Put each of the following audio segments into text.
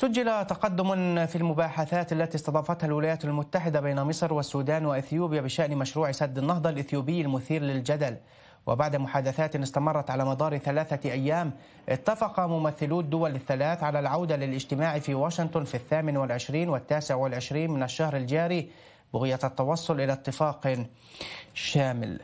سجل تقدم في المباحثات التي استضافتها الولايات المتحدة بين مصر والسودان وإثيوبيا بشأن مشروع سد النهضة الإثيوبي المثير للجدل وبعد محادثات استمرت على مدار ثلاثة أيام اتفق ممثلو الدول الثلاث على العودة للاجتماع في واشنطن في الثامن والعشرين والتاسع والعشرين من الشهر الجاري بغية التوصل إلى اتفاق شامل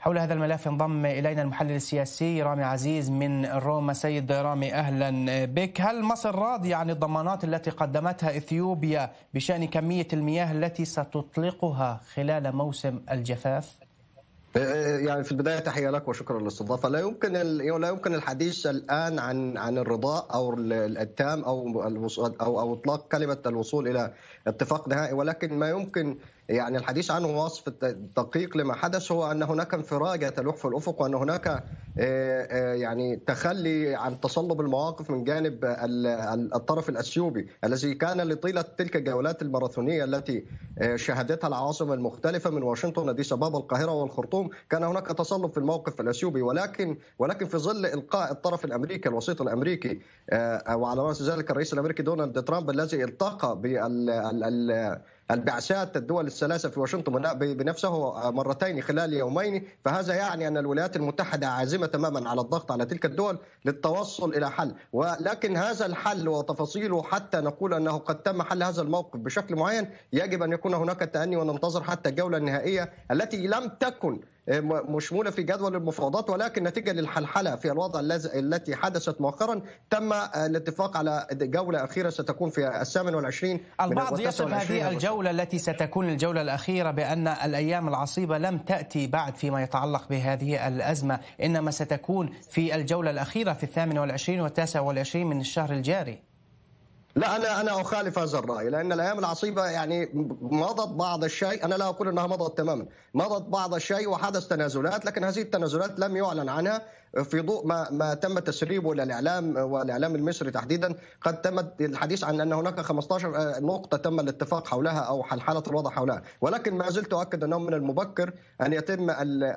حول هذا الملف انضم إلينا المحلل السياسي رامي عزيز من روما سيد رامي أهلا بك هل مصر راضية عن الضمانات التي قدمتها إثيوبيا بشأن كمية المياه التي ستطلقها خلال موسم الجفاف؟ أه، أه، يعني في البدايه تحيه لك وشكرا للاستضافه لا يمكن لا يمكن الحديث الان عن عن الرضاء او التام او او او اطلاق كلمه الوصول الى اتفاق نهائي ولكن ما يمكن يعني الحديث عنه وصف دقيق لما حدث هو ان هناك انفراج يتلوح في الافق وان هناك آه، آه، يعني تخلي عن تصلب المواقف من جانب الطرف الاثيوبي الذي كان لطيله تلك الجولات الماراثونيه التي آه، شهدتها العواصم المختلفه من واشنطن ودي ابابا القاهره والخرطوم كان هناك تصلب في الموقف الاثيوبي ولكن ولكن في ظل القاء الطرف الامريكي الوسيط الامريكي وعلى راس ذلك الرئيس الامريكي دونالد ترامب الذي التقى بال البعثات الدول الثلاثه في واشنطن بنفسه مرتين خلال يومين فهذا يعني ان الولايات المتحده عازمه تماما على الضغط على تلك الدول للتوصل الى حل ولكن هذا الحل وتفاصيله حتى نقول انه قد تم حل هذا الموقف بشكل معين يجب ان يكون هناك تاني وننتظر حتى الجوله النهائيه التي لم تكن آه، مشمولة في جدول المفاوضات ولكن نتيجة للحلحلة في الوضع التي حدثت مؤخرا تم الاتفاق على جولة أخيرة ستكون في الثامن والعشرين البعض يصف هذه الجولة التي ستكون الجولة الأخيرة بأن الأيام العصيبة لم تأتي بعد فيما يتعلق بهذه الأزمة إنما ستكون في الجولة الأخيرة في الثامن والعشرين والتاسع والعشرين من الشهر الجاري لا انا انا اخالف هذا الراي لان الايام العصيبه يعني مضت بعض الشيء انا لا اقول انها مضت تماما مضت بعض الشيء وحدث تنازلات لكن هذه التنازلات لم يعلن عنها في ضوء ما ما تم تسريبه للاعلام والاعلام المصري تحديدا قد تم الحديث عن ان هناك 15 نقطه تم الاتفاق حولها او حاله الوضع حولها ولكن ما زلت اؤكد انه من المبكر ان يتم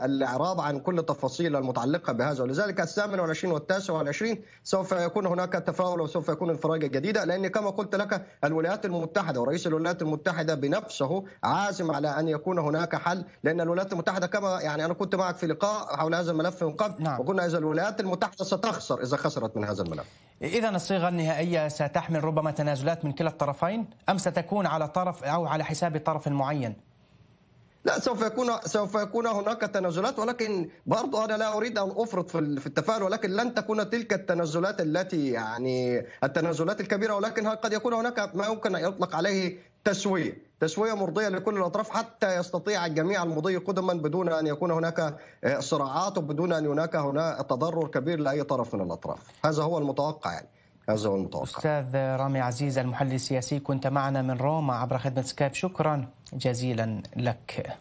الاعراض عن كل التفاصيل المتعلقه بهذا ولذلك الثامن والعشرين والتاسع والعشرين سوف يكون هناك تفاؤل وسوف يكون انفراجه جديده لان لان كما قلت لك الولايات المتحده ورئيس الولايات المتحده بنفسه عازم على ان يكون هناك حل لان الولايات المتحده كما يعني انا كنت معك في لقاء حول هذا الملف من قبل نعم. وقلنا اذا الولايات المتحده ستخسر اذا خسرت من هذا الملف. اذا الصيغه النهائيه ستحمل ربما تنازلات من كلا الطرفين ام ستكون على طرف او على حساب طرف معين؟ لا سوف يكون سوف يكون هناك تنازلات ولكن برضو انا لا اريد ان افرط في التفاؤل ولكن لن تكون تلك التنازلات التي يعني التنازلات الكبيره ولكن قد يكون هناك ما يمكن ان يطلق عليه تسويه، تسويه مرضيه لكل الاطراف حتى يستطيع الجميع المضي قدما بدون ان يكون هناك آه، صراعات وبدون ان هناك هنا تضرر كبير لاي طرف من الاطراف، هذا هو المتوقع يعني. هذا هو المتوقع أستاذ رامي عزيز المحلل السياسي كنت معنا من روما عبر خدمة سكايب شكرا جزيلا لك